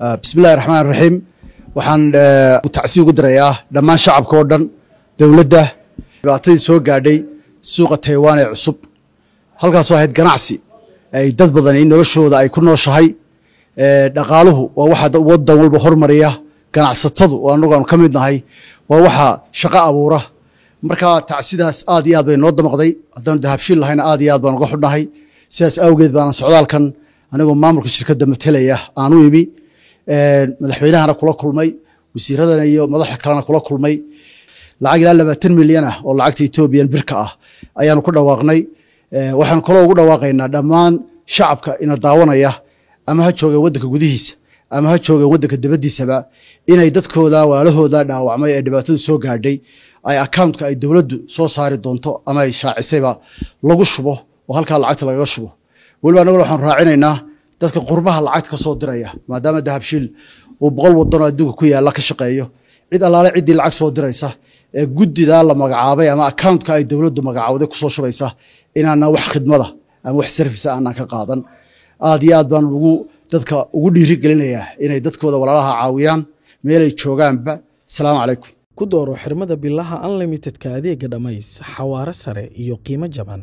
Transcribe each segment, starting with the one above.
Uh, bismillahi raxmaan raxiim waxaan uh, tacsi ugu dirayaa dhammaan shacabka oo dhan dowladda dhibaatadii soo gaadhay suuqa taywaan ee cusub halkaasoo ahayd ganacsi ay dad badan in noloshooda ay ku nooshahay eh, dhaqaaluhu waa waxa wadan walba hormariya ganacsatadu oo annagu aanu ka mid nahay waa waxaa shaqo abuura markaa tacsidaas aad iyo aad bay noo damaqday haddaanu dahabshiil lahayna aad iyo aad baan uga xudhnahay sidaas awgeed baanan socdaalkan anigoo maamulka shirkadda matelaya aanu imi madaxweynahana kula kulmay wasiiradana iyo madaxa kalena kula kulmay lacag ilaa labaatan milyan ah oo lacagta etoobiyan birka ah ayaanu ku dhawaaqnay waxaan kaloo ugu dhawaaqaynaa dhammaan shacabka ina daawanaya ama ha joogeen waddanka gudihiisa ama ha joogeen waddanka dabaddiisaba inay dadkooda walaalahooda dhaawacmay ee dhibaatadu soo gaadhay ay accountka ay dowladdu soo saari doonto ama ay shaacisayba lagu shubo oo halkaa lacagta lagaga shubo weliba annaguna waxaan raacinaynaa dadka qurbaha lacagta ka soo diraya maadaama dahabshil uu boqol wadanoo adduunka ku yaala ka shaqeeyo cid allaale ciddii lacag soo diraysa ee guddidaa la magacaabay ama accountka ay dowladdu magacaawday kusoo shubaysa inaana wax khidmada ama wax sarfisa ah aanaan ka qaadan aad iyo aad baan ugu dadka ugu dhiiri inay dadkooda walaalaha caawiyaan meelay joogaanba asalaamu calaykum ku dooro xirmada bilaha unlimitedka adeega dhammays xawaare sare iyo qiimo jaban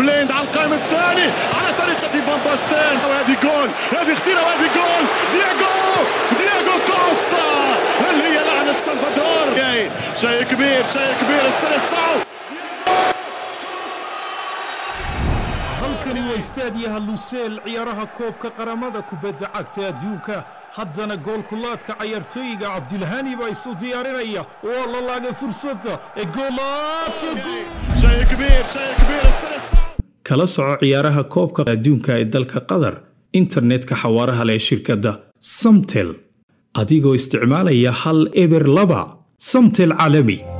بليند على القائم الثاني على طريقة فان باستين وهذه جول هذه خطيرة وهذه جول دياغو دياغو كوستا هل هي لعنة سلفادور شيء كبير شيء كبير الثالث صعب halkani waa istaadiyaha luseel ciyaaraha koobka qaramada kubadda cagta adduunka haddana goolkulaadka cayaartooyiga cabdilhani baa isu diyaarinaya oo la laagay fursadda ee goolaata kala soco ciyaaraha koobka adduunka ee dalka qatar internetka xawaaraha leh shirkadda samtel adigoo isticmaalaya hal eber laba samtel caalami